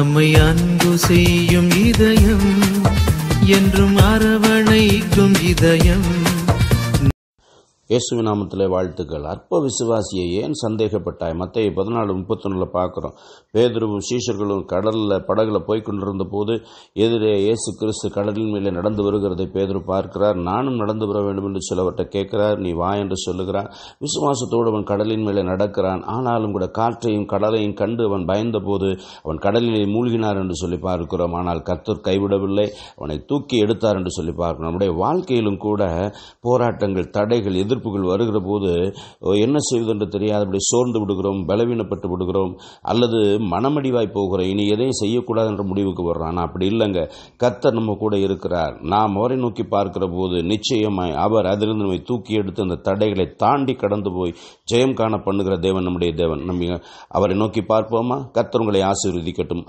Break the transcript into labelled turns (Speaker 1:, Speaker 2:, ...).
Speaker 1: நம்மை அன்பு செய்யும் இதயம் என்றும் அரவணைக்கும் இதயம்
Speaker 2: இயேசுவி நாமத்தில் வாழ்த்துக்கள் அற்ப விசுவாசியை ஏன் சந்தேகப்பட்டாய் மத்திய பதினாலு முப்பத்தொன்னில் பார்க்குறோம் பேதுருவும் சீஷர்களும் கடலில் படகுல போய்கொண்டிருந்த போது எதிரே இயேசு கிறிஸ்து கடலின் மேலே நடந்து வருகிறதை பேதுரு பார்க்கிறார் நானும் நடந்து வர வேண்டும் என்று சிலவற்றை கேட்கிறார் நீ வா என்று சொல்லுகிறான் விசுவாசத்தோடு அவன் கடலின் மேலே நடக்கிறான் ஆனாலும் கூட காற்றையும் கடலையும் கண்டு அவன் பயந்த போது அவன் கடலிலே மூழ்கினார் என்று சொல்லி பார்க்கிறோம் ஆனால் கர்த்தர் கைவிடவில்லை அவனை தூக்கி எடுத்தார் என்று சொல்லி பார்க்கிறோம் நம்முடைய வாழ்க்கையிலும் கூட போராட்டங்கள் தடைகள் எதிர் எதிர்ப்புகள் வருகிற போது என்ன செய்வதென்று தெரியாதபடி சோர்ந்து விடுகிறோம் பலவீனப்பட்டு விடுகிறோம் அல்லது மனமடிவாய் போகிறோம் இனி எதையும் செய்யக்கூடாது என்ற முடிவுக்கு வர்றோம் ஆனால் அப்படி இல்லைங்க கத்தர் நம்ம கூட இருக்கிறார் நாம் அவரை நோக்கி பார்க்கிற போது நிச்சயமாய் அவர் அதிலிருந்து நம்மை தூக்கி எடுத்து அந்த தடைகளை தாண்டி கடந்து போய் ஜெயம் காண பண்ணுகிற தேவன் நம்முடைய தேவன் நம்ம அவரை நோக்கி பார்ப்போமா கத்தர் உங்களை ஆசீர்வதிக்கட்டும்